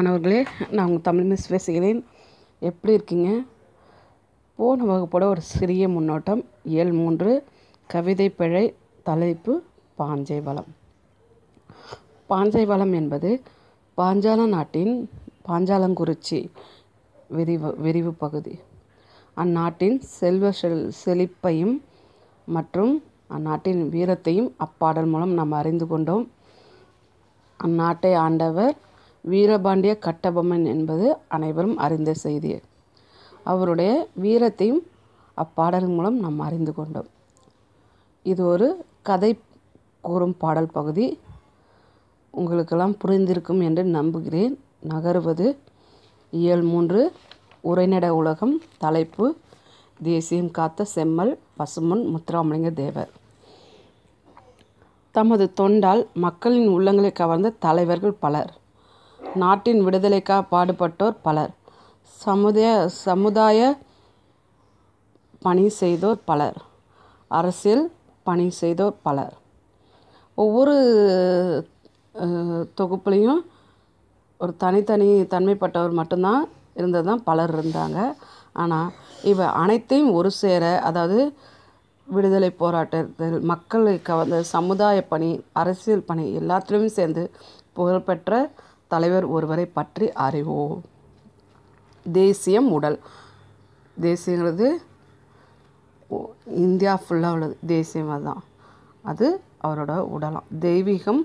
மாணவர்களே நான் உங்கள் தமிழ் மிஸ் பேசுகிறேன் எப்படி இருக்கீங்க போன வகுப்போட ஒரு சிறிய முன்னோட்டம் ஏழு மூன்று கவிதை பிழை தலைப்பு பாஞ்சை வளம் பாஞ்சை வளம் என்பது பாஞ்சால நாட்டின் பாஞ்சாலங்குறிச்சி விரிவு விரிவு பகுதி அந்நாட்டின் செல்வ செல் செழிப்பையும் மற்றும் அந்நாட்டின் வீரத்தையும் அப்பாடல் மூலம் நாம் அறிந்து கொண்டோம் அந்நாட்டை ஆண்டவர் வீரபாண்டிய கட்டபொம்மன் என்பது அனைவரும் அறிந்த செய்தி அவருடைய வீரத்தையும் அப்பாடலின் மூலம் நாம் அறிந்து கொண்டோம் இது ஒரு கதை கூறும் பாடல் பகுதி உங்களுக்கெல்லாம் புரிந்திருக்கும் என்று நம்புகிறேன் நகருவது இயல் மூன்று உரைநட உலகம் தலைப்பு தேசியம் காத்த செம்மல் பசுமன் முத்துராமலிங்க தேவர் தமது தொண்டால் மக்களின் உள்ளங்களை கவர்ந்த தலைவர்கள் பலர் நாட்டின் விடுதலைக்காக பாடுபட்டோர் பலர் சமுதாய சமுதாய பணி செய்தோர் பலர் அரசியல் பணி செய்தோர் பலர் ஒவ்வொரு தொகுப்புலேயும் ஒரு தனித்தனி தன்மைப்பட்டவர் மட்டும்தான் இருந்தது தான் பலர் இருந்தாங்க ஆனால் இவை அனைத்தையும் ஒரு சேர அதாவது விடுதலை போராட்டத்தில் மக்களுக்கு வந்து சமுதாய பணி அரசியல் பணி எல்லாத்துலேயுமே சேர்ந்து புகழ்பெற்ற தலைவர் ஒருவரை பற்றி அறிவோம் தேசியம் உடல் தேசியங்கிறது இந்தியா ஃபுல்லாக உள்ளது தேசியம் அதுதான் அது அவரோட உடலாம் தெய்வீகம்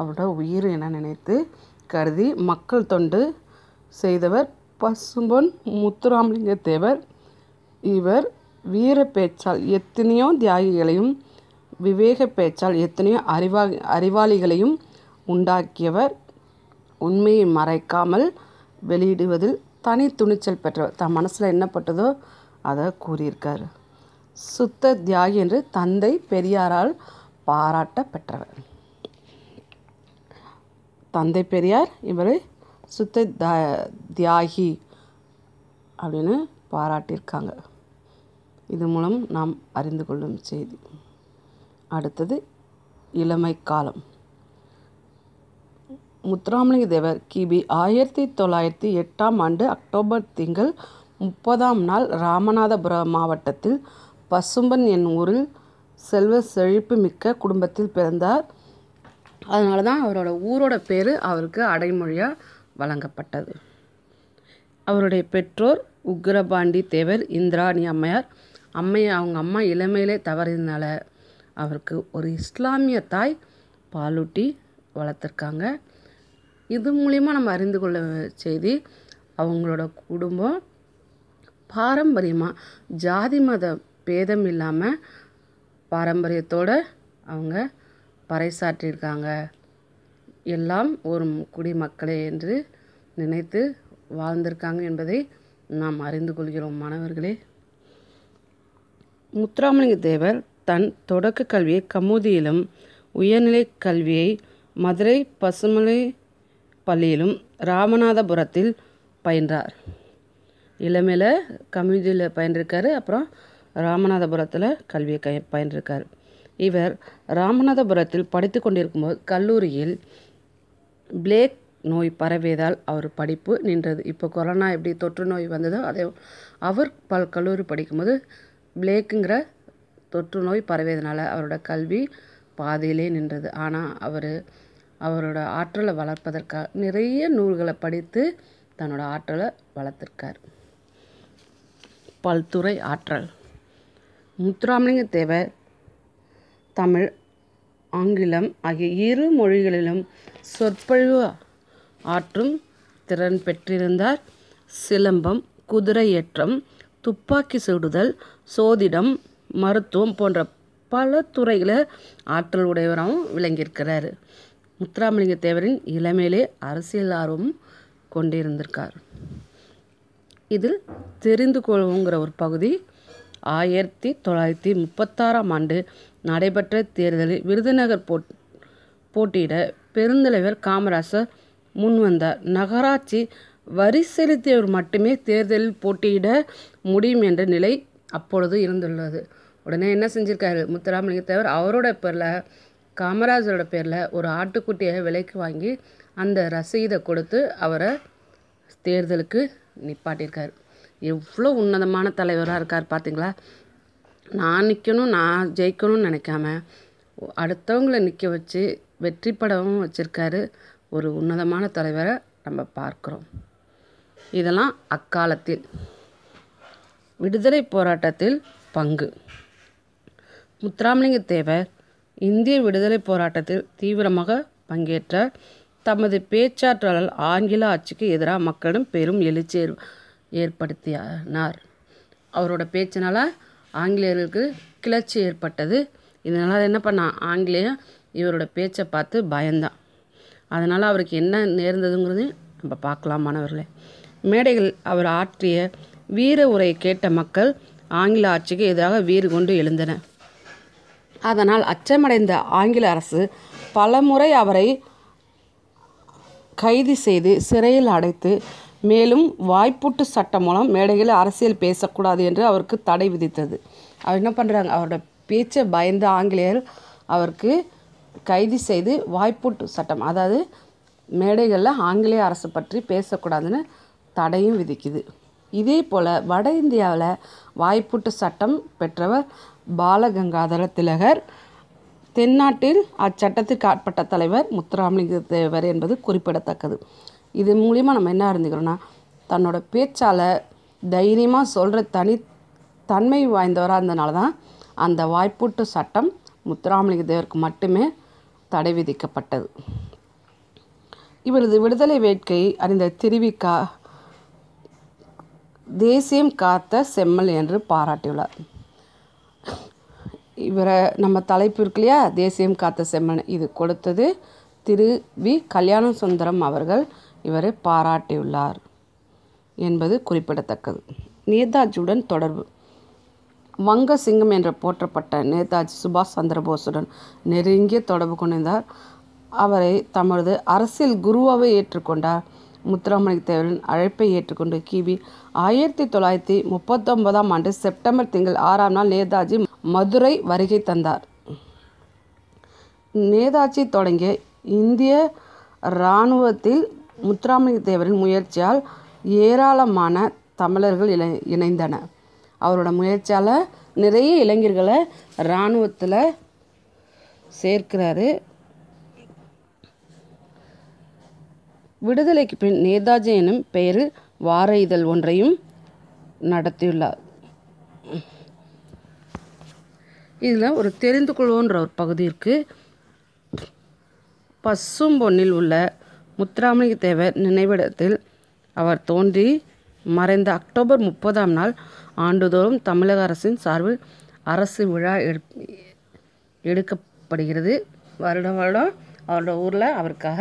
அவரோட உயிர் என நினைத்து கருதி மக்கள் தொண்டு செய்தவர் பசும்பொன் முத்துராமலிங்க தேவர் இவர் வீர பேச்சால் எத்தனையோ தியாகிகளையும் விவேக பேச்சால் எத்தனையோ அறிவா அறிவாளிகளையும் உண்டாக்கியவர் உண்மையை மறைக்காமல் வெளியிடுவதில் தனி துணிச்சல் பெற்றவர் தன் மனசில் என்னப்பட்டதோ அதை கூறியிருக்கார் சுத்த தியாகி என்று தந்தை பெரியாரால் பாராட்ட பெற்றவர் தந்தை பெரியார் இவரை சுத்த தியாகி அப்படின்னு பாராட்டியிருக்காங்க இது மூலம் நாம் அறிந்து கொள்ளும் செய்தி அடுத்தது இளமை காலம் முத்துராமலிங்க தேவர் கிபி ஆயிரத்தி தொள்ளாயிரத்தி எட்டாம் ஆண்டு அக்டோபர் திங்கள் முப்பதாம் நாள் ராமநாதபுரம் மாவட்டத்தில் பசும்பன் என் ஊரில் செல்வ செழிப்பு மிக்க குடும்பத்தில் பிறந்தார் அதனால தான் அவரோட ஊரோட பேர் அவருக்கு அடைமொழியாக வழங்கப்பட்டது அவருடைய பெற்றோர் உக்ரபாண்டி தேவர் இந்திராணி அம்மையார் அம்மையை அவங்க அம்மா இளமையிலே தவறினால அவருக்கு ஒரு இஸ்லாமிய தாய் பாலூட்டி வளர்த்துருக்காங்க இது மூலிமா நம்ம அறிந்து கொள்ள செய்தி அவங்களோட குடும்பம் பாரம்பரியமாக ஜாதி மத பேதம் இல்லாமல் பாரம்பரியத்தோடு அவங்க பறைசாற்றியிருக்காங்க எல்லாம் ஒரு குடிமக்களே என்று நினைத்து வாழ்ந்திருக்காங்க என்பதை நாம் அறிந்து கொள்கிறோம் மாணவர்களே முத்துராமலிங்க தேவர் தன் தொடக்க கல்வியை கமுதியிலும் உயர்நிலை கல்வியை மதுரை பசுமலை பள்ளியிலும் ராமநாதபுரத்தில் பயின்றார் இளமையில் கம்யூனிட்டியில் பயின்றிருக்காரு அப்புறம் ராமநாதபுரத்தில் கல்வியை கை பயின்றிருக்கார் இவர் ராமநாதபுரத்தில் படித்து கொண்டிருக்கும்போது கல்லூரியில் பிளேக் நோய் பரவியதால் அவர் படிப்பு நின்றது இப்போ கொரோனா எப்படி தொற்று நோய் வந்ததோ அதே அவர் பல் கல்லூரி படிக்கும்போது பிளேக்குங்கிற தொற்று நோய் பரவியதுனால அவரோட கல்வி பாதியிலே நின்றது ஆனால் அவர் அவரோட ஆற்றலை வளர்ப்பதற்காக நிறைய நூல்களை படித்து தன்னோட ஆற்றலை வளர்த்துருக்கார் பல்துறை ஆற்றல் முத்துராமலிங்க தேவர் தமிழ் ஆங்கிலம் ஆகிய இரு மொழிகளிலும் சொற்பொழிவு ஆற்றும் திறன் பெற்றிருந்தார் சிலம்பம் குதிரை ஏற்றம் துப்பாக்கி சுடுதல் சோதிடம் மருத்துவம் போன்ற பல துறையில் ஆற்றல் உடையவராகவும் விளங்கியிருக்கிறாரு முத்துராமலிங்க தேவரின் இளமையிலே அரசியல் ஆர்வமும் கொண்டிருந்திருக்கார் இதில் தெரிந்து கொள்வோங்கிற ஒரு பகுதி ஆயிரத்தி தொள்ளாயிரத்தி முப்பத்தாறாம் ஆண்டு நடைபெற்ற தேர்தலில் விருதுநகர் போட் போட்டியிட பெருந்தலைவர் காமராசர் முன்வந்தார் நகராட்சி வரி செலுத்தியவர் மட்டுமே தேர்தலில் போட்டியிட முடியும் என்ற நிலை அப்பொழுது இருந்துள்ளது உடனே என்ன செஞ்சிருக்காரு தேவர் அவரோட பேரில் காமராஜரோட பேரில் ஒரு ஆட்டுக்குட்டியை விலைக்கு வாங்கி அந்த ரசீதை கொடுத்து அவரை தேர்தலுக்கு நிப்பாட்டியிருக்கார் எவ்வளோ உன்னதமான தலைவராக இருக்கார் பார்த்தீங்களா நான் நிற்கணும் நான் ஜெயிக்கணும்னு நினைக்காம அடுத்தவங்களை நிற்க வச்சு வெற்றி படமும் வச்சுருக்காரு ஒரு உன்னதமான தலைவரை நம்ம பார்க்குறோம் இதெல்லாம் அக்காலத்தில் விடுதலை போராட்டத்தில் பங்கு முத்துராமலிங்க தேவர் இந்திய விடுதலை போராட்டத்தில் தீவிரமாக பங்கேற்றார் தமது பேச்சாற்றலால் ஆங்கில ஆட்சிக்கு எதிராக மக்களிடம் பெரும் எழுச்சி ஏற்படுத்தினார் அவரோட பேச்சினால் ஆங்கிலேயர்களுக்கு கிளர்ச்சி ஏற்பட்டது இதனால் என்ன பண்ணான் ஆங்கிலேயம் இவரோட பேச்சை பார்த்து பயந்தான் அதனால் அவருக்கு என்ன நேர்ந்ததுங்கிறது நம்ம பார்க்கலாம் மாணவர்களே மேடைகள் அவர் ஆற்றிய வீர உரையை கேட்ட மக்கள் ஆங்கில ஆட்சிக்கு எதிராக வீறு கொண்டு எழுந்தனர் அதனால் அச்சமடைந்த ஆங்கில அரசு பலமுறை அவரை கைது செய்து சிறையில் அடைத்து மேலும் வாய்ப்பூட்டு சட்டம் மூலம் மேடையில் அரசியல் பேசக்கூடாது என்று அவருக்கு தடை விதித்தது அவர் என்ன பண்ணுறாங்க அவரோட பேச்சை பயந்த ஆங்கிலேயர் அவருக்கு கைது செய்து வாய்ப்புட்டு சட்டம் அதாவது மேடைகளில் ஆங்கிலேய அரசு பற்றி பேசக்கூடாதுன்னு தடையும் விதிக்குது இதே போல் வட இந்தியாவில் வாய்ப்புட்டு சட்டம் பெற்றவர் பாலகங்காதர திலகர் தென்னாட்டில் அச்சட்டத்திற்கு ஆட்பட்ட தலைவர் முத்துராமலிங்க தேவர் என்பது குறிப்பிடத்தக்கது இது மூலிமா நம்ம என்ன அறிஞ்சுக்கிறோன்னா தன்னோட பேச்சால் தைரியமாக சொல்கிற தனி தன்மை வாய்ந்தவராக இருந்தனால தான் அந்த வாய்ப்பூட்டு சட்டம் முத்துராமலிங்க தேவருக்கு மட்டுமே தடை விதிக்கப்பட்டது இவரது விடுதலை வேட்கை அறிந்த திருவிக்கா தேசியம் காத்த செம்மல் என்று பாராட்டியுள்ளார் இவரை நம்ம தலைப்பு இருக்கு இல்லையா தேசியம் காத்த செம்மன் இது கொடுத்தது திரு வி கல்யாண சுந்தரம் அவர்கள் இவரை பாராட்டியுள்ளார் என்பது குறிப்பிடத்தக்கது நேதாஜியுடன் தொடர்பு வங்க சிங்கம் என்று போற்றப்பட்ட நேதாஜி சுபாஷ் சந்திரபோஸுடன் நெருங்கிய தொடர்பு கொண்டிருந்தார் அவரை தமது அரசியல் குருவாக ஏற்றுக்கொண்டார் முத்துராமணி தேவரின் அழைப்பை ஏற்றுக்கொண்டு கிபி ஆயிரத்தி தொள்ளாயிரத்தி முப்பத்தொன்பதாம் ஆண்டு செப்டம்பர் திங்கள் ஆறாம் நாள் நேதாஜி மதுரை வருகை தந்தார் நேதாஜி தொடங்கிய இந்திய இராணுவத்தில் தேவரின் முயற்சியால் ஏராளமான தமிழர்கள் இணை இணைந்தனர் அவரோட முயற்சியால் நிறைய இளைஞர்களை இராணுவத்தில் சேர்க்கிறாரு விடுதலைக்கு பின் நேதாஜி எனும் பெயரில் வார இதழ் ஒன்றையும் நடத்தியுள்ளார் இதில் ஒரு தெரிந்து கொள்வோன்ற ஒரு பகுதி இருக்குது பசும் பொன்னில் உள்ள முத்துராமலிங்க தேவர் நினைவிடத்தில் அவர் தோன்றி மறைந்த அக்டோபர் முப்பதாம் நாள் ஆண்டுதோறும் தமிழக அரசின் சார்பில் அரசு விழா எடுக்கப்படுகிறது வருடம் வருடம் அவரோட ஊரில் அவருக்காக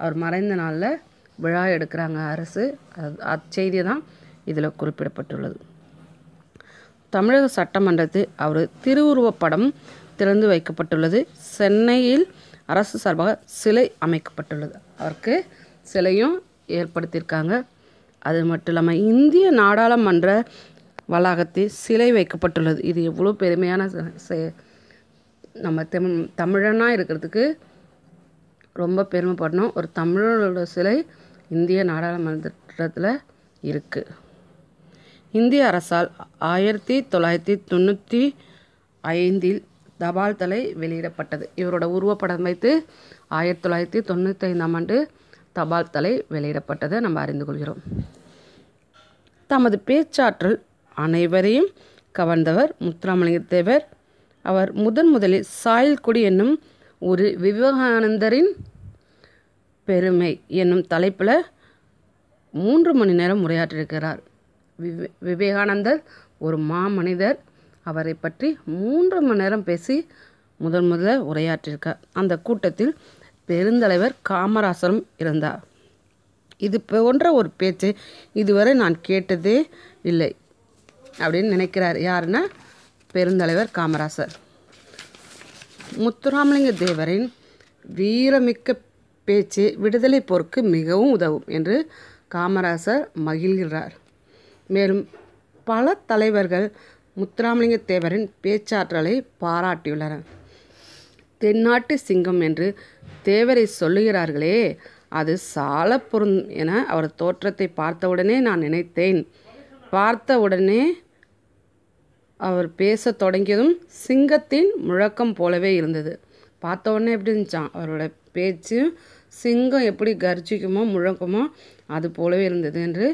அவர் மறைந்த நாளில் விழா எடுக்கிறாங்க அரசு அது அச்செய்தி தான் இதில் குறிப்பிடப்பட்டுள்ளது தமிழக சட்டமன்றத்தில் அவரது திருவுருவப்படம் திறந்து வைக்கப்பட்டுள்ளது சென்னையில் அரசு சார்பாக சிலை அமைக்கப்பட்டுள்ளது அவருக்கு சிலையும் ஏற்படுத்தியிருக்காங்க அது மட்டும் இல்லாமல் இந்திய நாடாளுமன்ற வளாகத்தில் சிலை வைக்கப்பட்டுள்ளது இது எவ்வளோ பெருமையான நம்ம தமிழ் தமிழனாக இருக்கிறதுக்கு ரொம்ப பெருமைப்படணும் ஒரு தமிழரோட சிலை இந்திய நாடாளுமன்றத்தில் இருக்குது இந்திய அரசால் ஆயிரத்தி தொள்ளாயிரத்தி தொண்ணூற்றி ஐந்தில் தபால் தலை வெளியிடப்பட்டது இவரோட உருவப்படம் வைத்து ஆயிரத்தி தொள்ளாயிரத்தி தொண்ணூற்றி ஐந்தாம் ஆண்டு தபால் தலை வெளியிடப்பட்டதை நம்ம அறிந்து கொள்கிறோம் தமது பேச்சாற்றல் அனைவரையும் கவர்ந்தவர் முத்துராமலிங்க தேவர் அவர் முதன் முதலில் சாயல்குடி என்னும் ஒரு விவேகானந்தரின் பெருமை என்னும் தலைப்பில் மூன்று மணி நேரம் உரையாற்றிருக்கிறார் விவே விவேகானந்தர் ஒரு மாமனிதர் அவரை பற்றி மூன்று மணி நேரம் பேசி முதன் முதல்ல உரையாற்றியிருக்கார் அந்த கூட்டத்தில் பெருந்தலைவர் காமராசரும் இருந்தார் இது போன்ற ஒரு பேச்சை இதுவரை நான் கேட்டதே இல்லை அப்படின்னு நினைக்கிறார் யாருன்னா பெருந்தலைவர் காமராசர் முத்துராமலிங்க தேவரின் வீரமிக்க பேச்சு விடுதலை போருக்கு மிகவும் உதவும் என்று காமராசர் மகிழ்கிறார் மேலும் பல தலைவர்கள் முத்துராமலிங்க தேவரின் பேச்சாற்றலை பாராட்டியுள்ளனர் தென்னாட்டு சிங்கம் என்று தேவரை சொல்லுகிறார்களே அது சால என அவர் தோற்றத்தை பார்த்தவுடனே நான் நினைத்தேன் பார்த்தவுடனே அவர் பேச தொடங்கியதும் சிங்கத்தின் முழக்கம் போலவே இருந்தது பார்த்த உடனே எப்படி இருந்துச்சான் அவரோட பேச்சு சிங்கம் எப்படி கர்ஜிக்குமோ முழக்கமோ அது போலவே இருந்தது என்று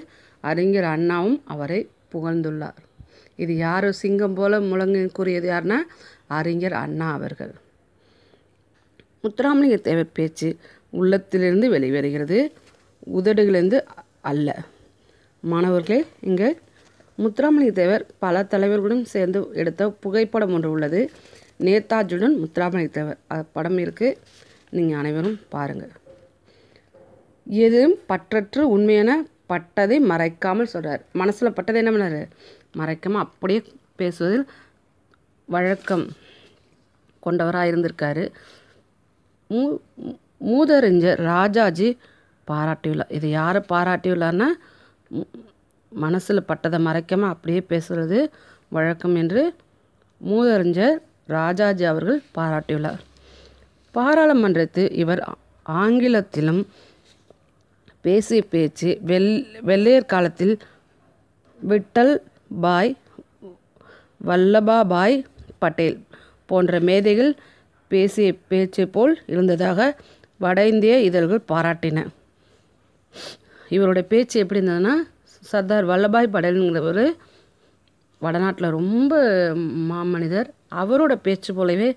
அறிஞர் அண்ணாவும் அவரை புகழ்ந்துள்ளார் இது யார் சிங்கம் போல முழங்கு கூறியது யாருன்னா அறிஞர் அண்ணா அவர்கள் முத்துராமலிங்க தேவர் பேச்சு உள்ளத்திலிருந்து வெளிவருகிறது உதடுகளிலிருந்து அல்ல மாணவர்களே இங்கே முத்துராமலிங்க தேவர் பல தலைவர்களுடன் சேர்ந்து எடுத்த புகைப்படம் ஒன்று உள்ளது நேதாஜியுடன் முத்துராமலிங்க தேவர் படம் இருக்குது நீங்கள் அனைவரும் பாருங்கள் எதுவும் பற்றற்று உண்மையான பட்டதை மறைக்காமல் சொல்கிறார் மனசில் பட்டதை என்ன பண்ணார் மறைக்காமல் அப்படியே பேசுவதில் வழக்கம் கொண்டவராக இருந்திருக்காரு மூ மூதறிஞர் ராஜாஜி பாராட்டியுள்ளார் இதை யார் பாராட்டியுள்ளார்னா மனசில் பட்டதை மறைக்காமல் அப்படியே பேசுகிறது வழக்கம் என்று மூதறிஞர் ராஜாஜி அவர்கள் பாராட்டியுள்ளார் பாராளுமன்றத்தில் இவர் ஆங்கிலத்திலும் பேசிய பேச்சு வெள் வெள்ளையர் காலத்தில் விட்டல் பாய் வல்லபாபாய் பட்டேல் போன்ற மேதைகள் பேசிய பேச்சை போல் இருந்ததாக வட இந்திய இதழ்கள் பாராட்டின இவருடைய பேச்சு எப்படி இருந்ததுன்னா சர்தார் வல்லபாய் படேலுங்கிறவர் வடநாட்டில் ரொம்ப மாமனிதர் அவரோட பேச்சு போலவே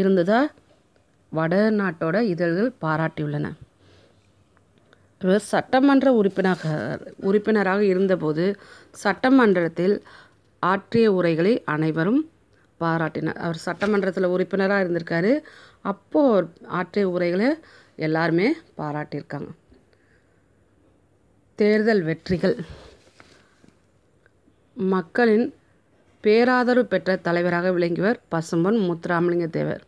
இருந்ததாக நாட்டோட இதழ்கள் பாராட்டியுள்ளன இவர் சட்டமன்ற உறுப்பினராக உறுப்பினராக இருந்தபோது சட்டமன்றத்தில் ஆற்றிய உரைகளை அனைவரும் பாராட்டினார் அவர் சட்டமன்றத்தில் உறுப்பினராக இருந்திருக்காரு அப்போது ஆற்றிய உரைகளை எல்லாருமே பாராட்டியிருக்காங்க தேர்தல் வெற்றிகள் மக்களின் பேராதரவு பெற்ற தலைவராக விளங்கியவர் பசும்பன் முத்துராமலிங்க தேவர்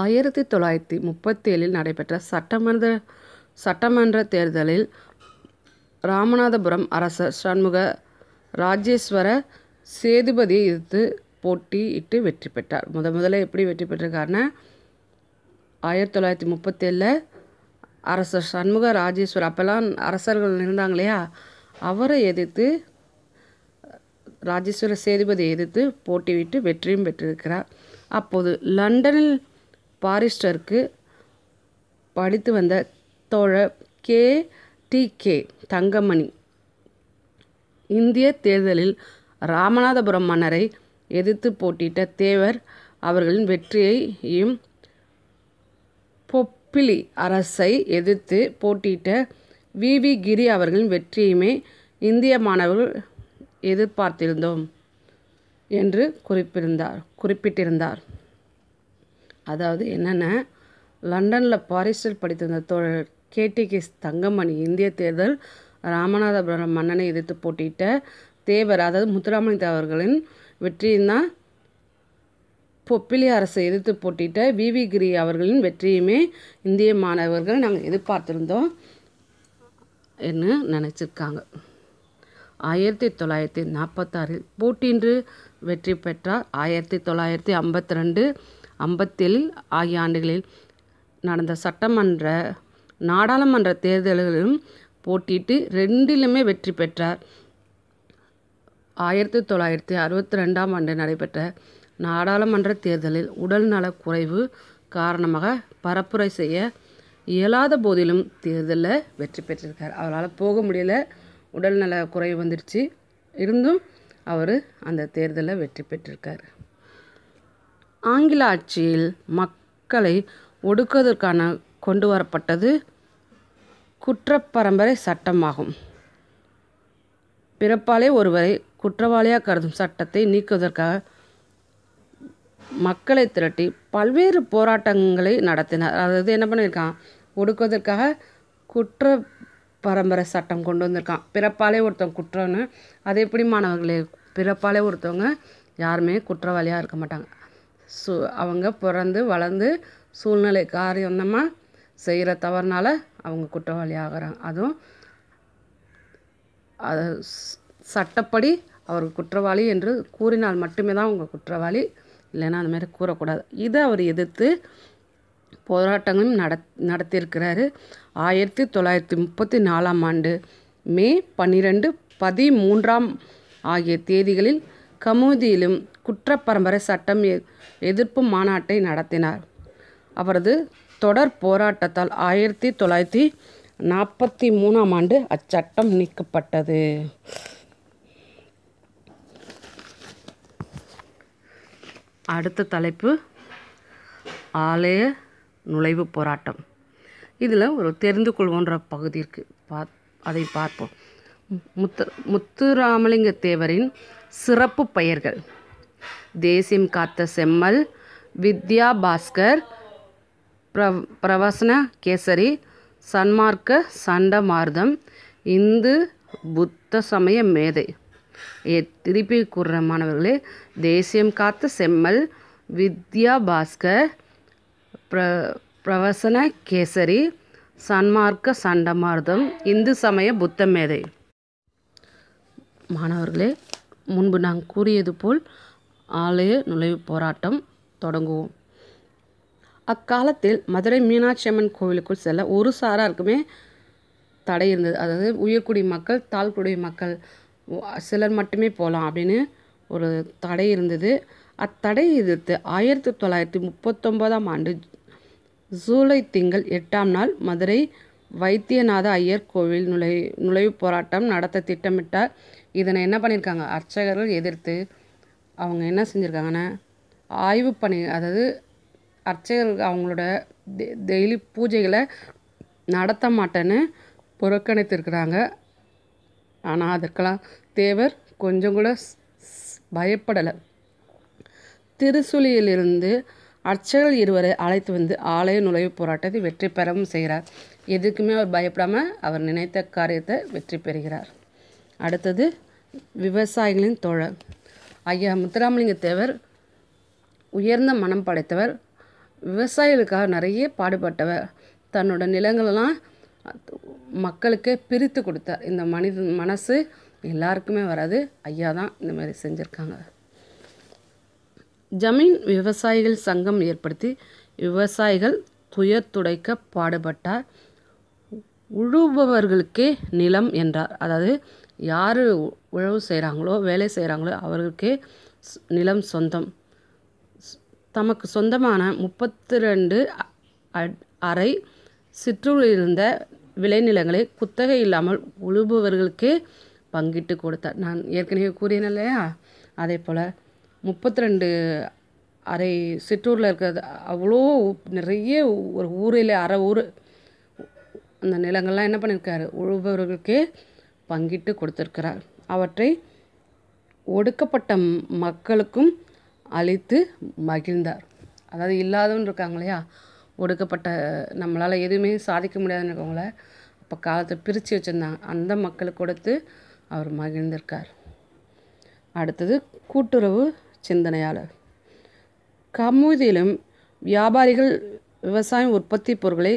ஆயிரத்தி தொள்ளாயிரத்தி முப்பத்தேழில் நடைபெற்ற சட்டமன்ற சட்டமன்ற தேர்தலில் ராமநாதபுரம் அரசர் சண்முக ராஜேஸ்வர சேதுபதியை எதிர்த்து போட்டியிட்டு வெற்றி பெற்றார் முத முதல்ல எப்படி வெற்றி பெற்றிருக்காருன்னா ஆயிரத்தி தொள்ளாயிரத்தி முப்பத்தேழில் அரசர் சண்முக ராஜேஸ்வர் அப்போல்லாம் அரசர்கள் இருந்தாங்க இல்லையா அவரை எதிர்த்து ராஜேஸ்வர சேதுபதியை எதிர்த்து போட்டிவிட்டு வெற்றியும் பெற்றிருக்கிறார் அப்போது லண்டனில் பாரிஸ்டருக்கு படித்து வந்த தோழர் கே டி கே தங்கமணி இந்திய தேர்தலில் ராமநாதபுரம் மன்னரை எதிர்த்து போட்டியிட்ட தேவர் அவர்களின் வெற்றியையும் பொப்பிலி அரசை எதிர்த்து போட்டியிட்ட வி வி கிரி அவர்களின் வெற்றியுமே இந்திய மாணவர்கள் எதிர்பார்த்திருந்தோம் என்று குறிப்பிருந்தார் குறிப்பிட்டிருந்தார் அதாவது என்னென்ன லண்டனில் பாரிஸ்டர் படித்திருந்த தோழர் கேடிகே தங்கமணி இந்திய தேர்தல் ராமநாதபுரம் மன்னனை எதிர்த்து போட்டியிட்ட தேவர் அதாவது முத்துராமலிங்க தேவர்களின் வெற்றியும் தான் பொப்பிலி அரசை எதிர்த்து போட்டியிட்ட வி வி கிரி அவர்களின் வெற்றியுமே இந்திய மாணவர்கள் நாங்கள் எதிர்பார்த்துருந்தோம் என்று நினச்சிருக்காங்க ஆயிரத்தி தொள்ளாயிரத்தி நாற்பத்தாறில் போட்டியின்றி வெற்றி பெற்றார் ஆயிரத்தி தொள்ளாயிரத்தி ஐம்பத்தி ரெண்டு ஐம்பத்தில் ஆகிய ஆண்டுகளில் நடந்த சட்டமன்ற நாடாளுமன்ற தேர்தல்களிலும் போட்டியிட்டு ரெண்டிலுமே வெற்றி பெற்றார் ஆயிரத்தி தொள்ளாயிரத்தி அறுபத்தி ரெண்டாம் ஆண்டு நடைபெற்ற நாடாளுமன்ற தேர்தலில் உடல்நலக் குறைவு காரணமாக பரப்புரை செய்ய இயலாத போதிலும் தேர்தலில் வெற்றி பெற்றிருக்கார் அவரால் போக முடியல உடல்நல குறைவு வந்துடுச்சு இருந்தும் அவர் அந்த தேர்தலில் வெற்றி பெற்றிருக்கார் ஆங்கில ஆட்சியில் மக்களை ஒடுக்குவதற்கான கொண்டு வரப்பட்டது குற்றப்பரம்பரை சட்டமாகும் பிறப்பாலே ஒருவரை குற்றவாளியாக கருதும் சட்டத்தை நீக்குவதற்காக மக்களை திரட்டி பல்வேறு போராட்டங்களை நடத்தினார் அதாவது என்ன பண்ணியிருக்கான் ஒடுக்குவதற்காக குற்ற பரம்பரை சட்டம் கொண்டு வந்திருக்கான் பிறப்பாலே ஒருத்தவங்க குற்றம்னு அது எப்படி மாணவர்களே பிறப்பாலே ஒருத்தவங்க யாருமே குற்றவாளியாக இருக்க மாட்டாங்க சு அவங்க பிறந்து வளர்ந்து சூழ்நிலை காரியமாக செய்கிற தவறுனால அவங்க குற்றவாளி ஆகிறாங்க அதுவும் அது சட்டப்படி அவர் குற்றவாளி என்று கூறினால் மட்டுமே தான் அவங்க குற்றவாளி இல்லைன்னா அந்த மாதிரி கூறக்கூடாது இதை அவர் எதிர்த்து போராட்டங்களும் நட நடத்தியிருக்கிறாரு ஆயிரத்தி தொள்ளாயிரத்தி முப்பத்தி நாலாம் ஆண்டு மே பன்னிரெண்டு பதிமூன்றாம் ஆகிய தேதிகளில் கமுதியிலும் குற்றப்பரம்பரை சட்டம் எதிர்ப்பு மாநாட்டை நடத்தினார் அவரது தொடர் போராட்டத்தால் ஆயிரத்தி தொள்ளாயிரத்தி நாற்பத்தி மூணாம் ஆண்டு அச்சட்டம் நீக்கப்பட்டது அடுத்த தலைப்பு ஆலய நுழைவு போராட்டம் இதில் ஒரு தெரிந்து கொள்வோன்ற பகுதி இருக்குது பா அதை பார்ப்போம் முத்து முத்துராமலிங்க தேவரின் சிறப்பு பெயர்கள் தேசியம் காத்த செம்மல் வித்யா பாஸ்கர் பிர பிரவசன கேசரி சன்மார்க்க சண்டமார்தம் இந்து புத்த சமய மேதை ஏ திருப்பி கூறுற மாணவர்களே தேசியம் காத்த செம்மல் வித்யா பாஸ்கர் பிர பிரவசன கேசரி சன்மார்க்க சண்டமார்தம் இந்து சமய புத்த மேதை மாணவர்களே முன்பு நான் கூறியது போல் ஆலய நுழைவு போராட்டம் தொடங்குவோம் அக்காலத்தில் மதுரை மீனாட்சி அம்மன் கோவிலுக்குள் செல்ல ஒரு சாராருக்குமே தடை இருந்தது அதாவது உயர்குடி மக்கள் தாழ்குடி மக்கள் சிலர் மட்டுமே போகலாம் அப்படின்னு ஒரு தடை இருந்தது அத்தடை எதிர்த்து ஆயிரத்தி தொள்ளாயிரத்தி முப்பத்தொம்போதாம் ஆண்டு ஜூலை திங்கள் எட்டாம் நாள் மதுரை வைத்தியநாத ஐயர் கோவில் நுழை நுழைவு போராட்டம் நடத்த திட்டமிட்டார் இதனை என்ன பண்ணியிருக்காங்க அர்ச்சகர்கள் எதிர்த்து அவங்க என்ன செஞ்சுருக்காங்கன்னா ஆய்வு பணி அதாவது அர்ச்சகர்கள் அவங்களோட டெ டெய்லி பூஜைகளை நடத்த மாட்டேன்னு புறக்கணித்திருக்கிறாங்க ஆனால் அதற்கெல்லாம் தேவர் கொஞ்சம் கூட பயப்படலை திருசுலியிலிருந்து அர்ச்சகர்கள் இருவரை அழைத்து வந்து ஆலய நுழைவு போராட்டத்தை வெற்றி பெறவும் செய்கிறார் எதுக்குமே அவர் பயப்படாமல் அவர் நினைத்த காரியத்தை வெற்றி பெறுகிறார் அடுத்தது விவசாயிகளின் தோழர் ஐயா முத்துராமலிங்க தேவர் உயர்ந்த மனம் படைத்தவர் விவசாயிகளுக்காக நிறைய பாடுபட்டவ தன்னோட நிலங்களெல்லாம் மக்களுக்கு பிரித்து கொடுத்தார் இந்த மனித மனசு எல்லாருக்குமே வராது ஐயா தான் இந்த மாதிரி செஞ்சுருக்காங்க ஜமீன் விவசாயிகள் சங்கம் ஏற்படுத்தி விவசாயிகள் துயர் துடைக்க பாடுபட்டார் உழுபவர்களுக்கே நிலம் என்றார் அதாவது யார் உழவு செய்கிறாங்களோ வேலை செய்கிறாங்களோ அவர்களுக்கே நிலம் சொந்தம் தமக்கு சொந்தமான முப்பத்தி ரெண்டு சிற்றூரில் இருந்த விளைநிலங்களை குத்தகை இல்லாமல் உழுபவர்களுக்கே பங்கிட்டு கொடுத்தார் நான் ஏற்கனவே கூறினேன் இல்லையா அதே போல் முப்பத்தி ரெண்டு அறை சிற்றூரில் இருக்கிறது அவ்வளோ நிறைய ஒரு ஊரில் அரை ஊர் அந்த நிலங்கள்லாம் என்ன பண்ணியிருக்காரு உழுபவர்களுக்கே பங்கிட்டு கொடுத்துருக்கிறார் அவற்றை ஒடுக்கப்பட்ட மக்களுக்கும் அழைத்து மகிழ்ந்தார் அதாவது இல்லாதவன் இருக்காங்க இல்லையா ஒடுக்கப்பட்ட நம்மளால் எதுவுமே சாதிக்க முடியாதுன்னு இருக்கவங்கள அப்போ காலத்தை பிரித்து வச்சுருந்தாங்க அந்த மக்களுக்கு கொடுத்து அவர் மகிழ்ந்திருக்கார் அடுத்தது கூட்டுறவு சிந்தனையாளர் கமுதியிலும் வியாபாரிகள் விவசாயம் உற்பத்தி பொருட்களை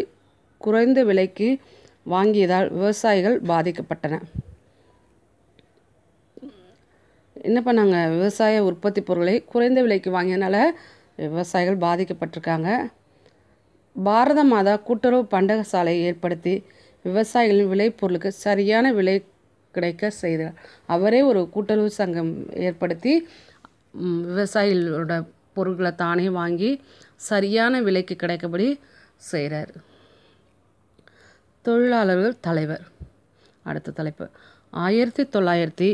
குறைந்த விலைக்கு வாங்கியதால் விவசாயிகள் பாதிக்கப்பட்டன என்ன பண்ணாங்க விவசாய உற்பத்தி பொருட்களை குறைந்த விலைக்கு வாங்கியதுனால விவசாயிகள் பாதிக்கப்பட்டிருக்காங்க பாரத மாதா கூட்டுறவு பண்டக சாலையை ஏற்படுத்தி விவசாயிகளின் விளைபொருளுக்கு சரியான விலை கிடைக்க செய்தார் அவரே ஒரு கூட்டுறவு சங்கம் ஏற்படுத்தி விவசாயிகளோட பொருட்களை தானே வாங்கி சரியான விலைக்கு கிடைக்கபடி செய்கிறார் தொழிலாளர்கள் தலைவர் அடுத்த தலைப்பு ஆயிரத்தி தொள்ளாயிரத்தி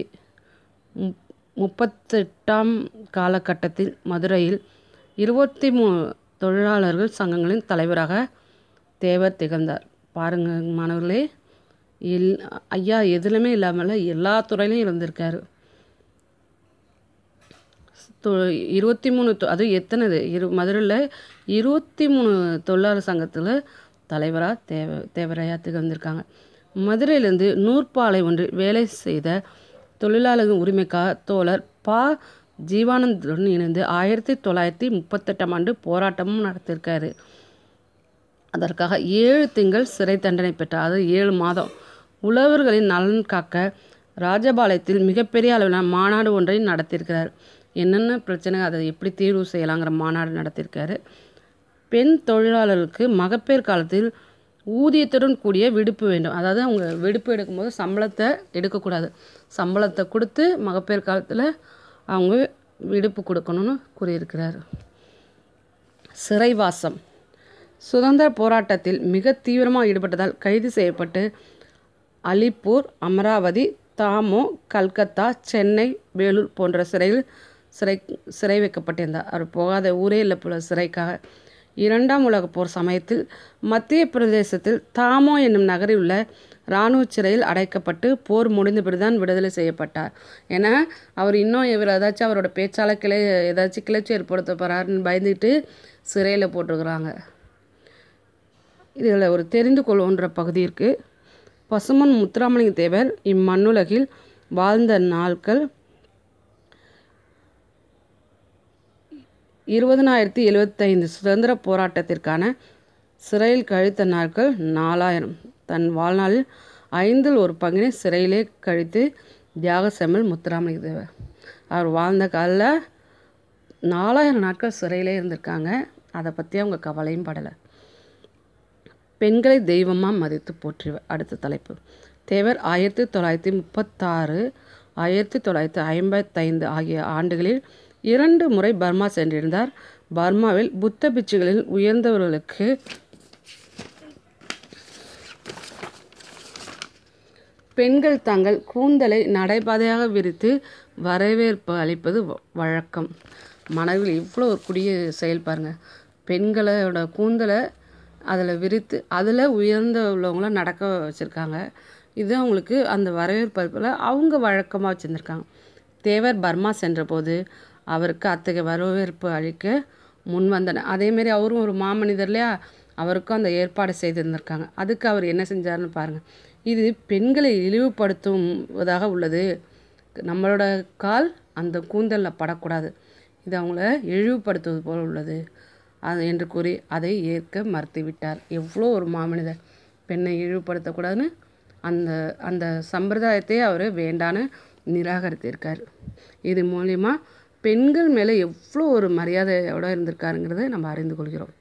முப்பத்தெட்டாம் காலகட்டத்தில் மதுரையில் இருபத்தி மூ தொழிலாளர்கள் சங்கங்களின் தலைவராக தேவர் திகழ்ந்தார் பாருங்கள் மாணவர்களே எல் ஐயா எதுலையுமே இல்லாமல் எல்லா துறையிலையும் இருந்திருக்காரு இருபத்தி மூணு அது எத்தனை இரு மதுரையில் இருபத்தி மூணு தொழிலாளர் சங்கத்தில் தலைவராக தேவ தேவரையா திகழ்ந்திருக்காங்க மதுரையிலேருந்து நூற்பாலை ஒன்று வேலை செய்த தொழிலாளர்கள் உரிமைக்கா தோழர் பா ஜீவானந்துடன் இணைந்து ஆயிரத்தி தொள்ளாயிரத்தி முப்பத்தெட்டாம் ஆண்டு போராட்டமும் நடத்தியிருக்காரு அதற்காக ஏழு திங்கள் சிறை தண்டனை பெற்றார் அதாவது ஏழு மாதம் உழவர்களின் நலன் காக்க ராஜபாளையத்தில் மிகப்பெரிய அளவிலான மாநாடு ஒன்றை நடத்தியிருக்கிறார் என்னென்ன பிரச்சனை அதை எப்படி தீர்வு செய்யலாங்கிற மாநாடு நடத்தியிருக்காரு பெண் தொழிலாளர்களுக்கு மகப்பேறு காலத்தில் ஊதியத்துடன் கூடிய விடுப்பு வேண்டும் அதாவது அவங்க விடுப்பு எடுக்கும்போது சம்பளத்தை எடுக்கக்கூடாது சம்பளத்தை கொடுத்து மகப்பேர் காலத்தில் அவங்க விடுப்பு கொடுக்கணும்னு கூறியிருக்கிறார் சிறைவாசம் சுதந்திர போராட்டத்தில் மிக தீவிரமாக ஈடுபட்டதால் கைது செய்யப்பட்டு அலிப்பூர் அமராவதி தாமோ கல்கத்தா சென்னை வேலூர் போன்ற சிறையில் சிறை சிறை வைக்கப்பட்டிருந்தார் அவர் போகாத ஊரே இல்லை போல சிறைக்காக இரண்டாம் உலகப் போர் சமயத்தில் மத்திய பிரதேசத்தில் தாமோ என்னும் நகரில் உள்ள இராணுவ சிறையில் அடைக்கப்பட்டு போர் முடிந்த பிறகுதான் விடுதலை செய்யப்பட்டார் ஏன்னா அவர் இன்னும் இவர் ஏதாச்சும் அவரோட பேச்சால கிளை ஏதாச்சும் கிளர்ச்சி ஏற்படுத்த போகிறாருன்னு பயந்துட்டு சிறையில் போட்டிருக்கிறாங்க இதில் ஒரு தெரிந்து கொள்வோன்ற பகுதி இருக்குது பசுமன் முத்துராமலிங்க தேவர் இம்மண்ணுலகில் வாழ்ந்த நாட்கள் இருபதனாயிரத்தி எழுபத்தைந்து சுதந்திர போராட்டத்திற்கான சிறையில் கழித்த நாட்கள் நாலாயிரம் தன் வாழ்நாளில் ஐந்தில் ஒரு பங்கினை சிறையிலே கழித்து தியாக செம்மல் முத்துராமலிங்க தேவர் அவர் வாழ்ந்த காலில் நாலாயிரம் நாட்கள் சிறையிலே இருந்திருக்காங்க அதை பற்றி அவங்க கவலையும் படலை பெண்களை தெய்வமாக மதித்து போற்றிவர் அடுத்த தலைப்பு தேவர் ஆயிரத்தி தொள்ளாயிரத்தி முப்பத்தாறு ஆயிரத்தி தொள்ளாயிரத்தி ஐம்பத்தைந்து ஆகிய ஆண்டுகளில் இரண்டு முறை பர்மா சென்றிருந்தார் பர்மாவில் புத்த பிச்சுகளில் உயர்ந்தவர்களுக்கு பெண்கள் தங்கள் கூந்தலை நடைபாதையாக விரித்து வரவேற்பு அளிப்பது வழக்கம் மனதில் இவ்வளோ ஒரு குடிய செயல் பாருங்கள் பெண்களோட கூந்தலை அதில் விரித்து அதில் உயர்ந்த உள்ளவங்கள நடக்க வச்சுருக்காங்க இது அவங்களுக்கு அந்த வரவேற்பு அவங்க வழக்கமாக வச்சுருந்துருக்காங்க தேவர் பர்மா சென்றபோது அவருக்கு அத்தகைய வரவேற்பு அளிக்க முன் வந்தனர் அதேமாரி அவரும் ஒரு மாமனிதர் இல்லையா அவருக்கும் அந்த ஏற்பாடு செய்திருந்திருக்காங்க அதுக்கு அவர் என்ன செஞ்சார்னு பாருங்கள் இது பெண்களை இழிவுபடுத்துவதாக உள்ளது நம்மளோட கால் அந்த கூந்தலில் படக்கூடாது இது அவங்கள இழிவுபடுத்துவது போல் உள்ளது அது என்று கூறி அதை ஏற்க மறுத்துவிட்டார் எவ்வளோ ஒரு மாமனிதர் பெண்ணை இழிவுபடுத்தக்கூடாதுன்னு அந்த அந்த சம்பிரதாயத்தையே அவர் வேண்டான்னு நிராகரித்திருக்கார் இது மூலிமா பெண்கள் மேலே எவ்வளோ ஒரு மரியாதையோடு இருந்திருக்காருங்கிறத நம்ம அறிந்து கொள்கிறோம்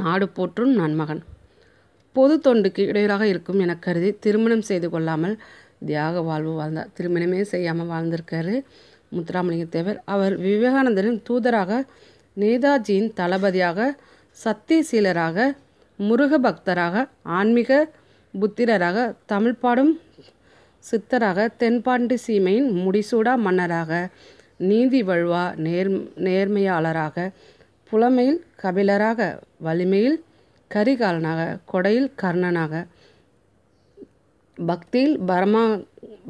நாடு போற்றும் நன்மகன் பொது தொண்டுக்கு இடையூறாக இருக்கும் என கருதி திருமணம் செய்து கொள்ளாமல் தியாக வாழ்வு வாழ்ந்தார் திருமணமே செய்யாமல் வாழ்ந்திருக்காரு முத்துராமலிங்க தேவர் அவர் விவேகானந்தரின் தூதராக நேதாஜியின் தளபதியாக சத்தியசீலராக முருக பக்தராக ஆன்மீக புத்திரராக தமிழ்பாடும் சித்தராக தென்பாண்டி சீமையின் முடிசூடா மன்னராக நீதி வழுவா நேர் நேர்மையாளராக புலமையில் கபிலராக வலிமையில் கரிகாலனாக கொடையில் கர்ணனாக பக்தியில் பரமா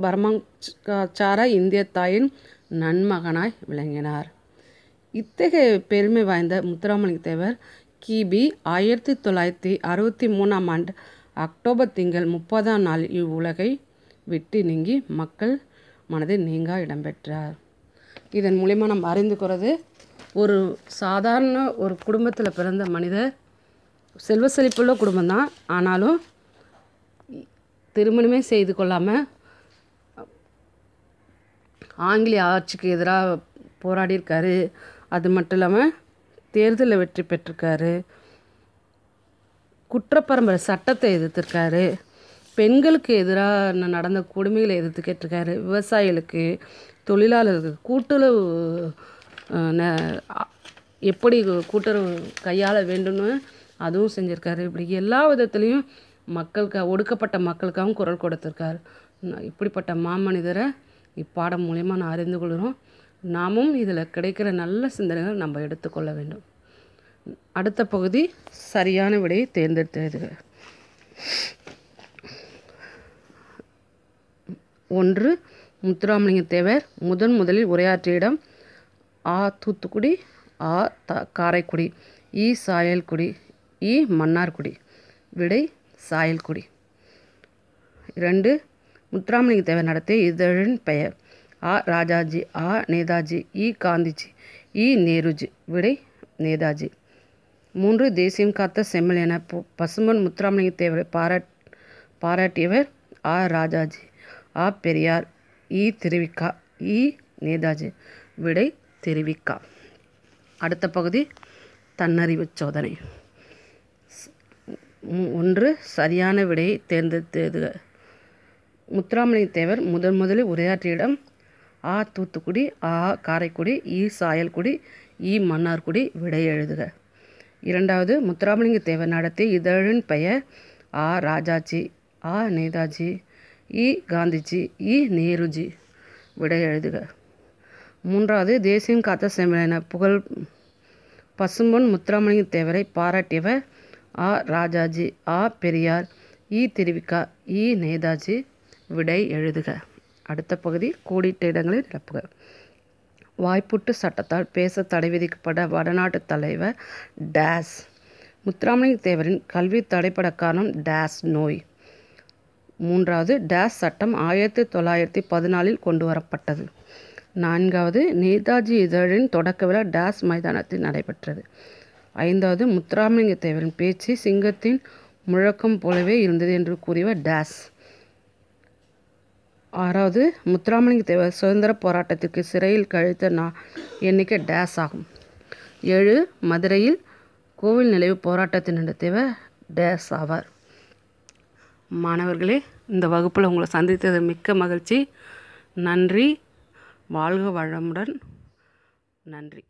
பரமாச்சார இந்திய தாயின் நன்மகனாய் விளங்கினார் இத்தகைய பெருமை வாய்ந்த முத்துராமலிங்க தேவர் கிபி ஆயிரத்தி தொள்ளாயிரத்தி அறுபத்தி மூணாம் ஆண்டு அக்டோபர் திங்கள் முப்பதாம் நாள் இவ்வுலகை விட்டு நீங்கி மக்கள் மனதில் நீங்கா இடம்பெற்றார் இதன் மூலிமா நம்ம அறிந்துக்கிறது ஒரு சாதாரண ஒரு குடும்பத்தில் பிறந்த மனிதர் செல்வ செழிப்புள்ள தான் ஆனாலும் திருமணமே செய்து கொள்ளாமல் ஆங்கிலேய ஆட்சிக்கு எதிராக போராடியிருக்காரு அது மட்டும் இல்லாமல் தேர்தலில் வெற்றி பெற்றிருக்காரு குற்றப்பரம்பரை சட்டத்தை எதிர்த்திருக்காரு பெண்களுக்கு எதிராக நடந்த கொடுமைகளை எதிர்த்து கேட்டிருக்காரு விவசாயிகளுக்கு தொழிலாளர்கள் கூட்டுறவு ந எப்படி கூட்டுறவு கையாள வேண்டும்னு அதுவும் செஞ்சுருக்காரு இப்படி எல்லா விதத்துலேயும் மக்களுக்கு ஒடுக்கப்பட்ட மக்களுக்காகவும் குரல் கொடுத்துருக்காரு இப்படிப்பட்ட மாமனிதரை இப்பாடம் மூலயமா நான் அறிந்து கொள்கிறோம் நாமும் இதில் கிடைக்கிற நல்ல சிந்தனைகள் நம்ம எடுத்துக்கொள்ள வேண்டும் அடுத்த பகுதி சரியான விடையை தேர்ந்தெடுத்தது ஒன்று முத்துராமலிங்க தேவர் முதன் முதலில் உரையாற்றிய இடம் ஆ தூத்துக்குடி ஆ த காரைக்குடி இ சாயல்குடி இ மன்னார்குடி விடை சாயல்குடி இரண்டு முத்துராமலிங்க தேவர் நடத்திய இதழின் பெயர் ஆ ராஜாஜி ஆ நேதாஜி இ காந்திஜி இ நேருஜி விடை நேதாஜி மூன்று தேசியம் காத்த செம்மல் என பசுமன் முத்துராமலிங்க தேவரை பாராட் பாராட்டியவர் ஆ ராஜாஜி ஆ பெரியார் இ திருவிக்கா இ நேதாஜி விடை திருவிக்கா அடுத்த பகுதி தன்னறிவு சோதனை ஒன்று சரியான விடையை தேர்ந்தெடுத்தது முத்துராமலிங்க தேவர் முதன் முதலில் உரையாற்றிய இடம் ஆ தூத்துக்குடி ஆ காரைக்குடி இ சாயல்குடி இ மன்னார்குடி விடை எழுதுக இரண்டாவது முத்துராமலிங்க தேவர் நடத்திய இதழின் பெயர் ஆ ராஜாஜி ஆ நேதாஜி இ காந்திஜி இ நேருஜி விடை எழுதுக மூன்றாவது தேசியம் காத்த செம்மலன புகழ் பசும்பொன் முத்துராமலிங்க தேவரை பாராட்டியவர் ஆ ராஜாஜி ஆ பெரியார் இ திருவிக்கா இ நேதாஜி விடை எழுதுக அடுத்த பகுதி கூடிட்ட இடங்களில் நிரப்புக வாய்ப்புட்டு சட்டத்தால் பேச தடை விதிக்கப்பட வடநாட்டு தலைவர் டேஸ் முத்துராமலிங்க தேவரின் கல்வி தடைப்பட காரணம் டேஸ் நோய் மூன்றாவது டேஸ் சட்டம் ஆயிரத்தி தொள்ளாயிரத்தி பதினாலில் கொண்டு வரப்பட்டது நான்காவது நேதாஜி இதழின் தொடக்க விழா டேஸ் மைதானத்தில் நடைபெற்றது ஐந்தாவது முத்துராமலிங்க தேவரின் பேச்சு சிங்கத்தின் முழக்கம் போலவே இருந்தது என்று கூறியவர் டேஸ் ஆறாவது முத்துராமலிங்க தேவர் சுதந்திர போராட்டத்திற்கு சிறையில் கழித்த நா எண்ணிக்கை டேஸ் ஆகும் ஏழு மதுரையில் கோவில் நிலைவு போராட்டத்தின் நடத்தியவர் டேஸ் ஆவார் மாணவர்களே இந்த வகுப்பில் உங்களை சந்தித்தது மிக்க மகிழ்ச்சி நன்றி வாழ்க வளமுடன் நன்றி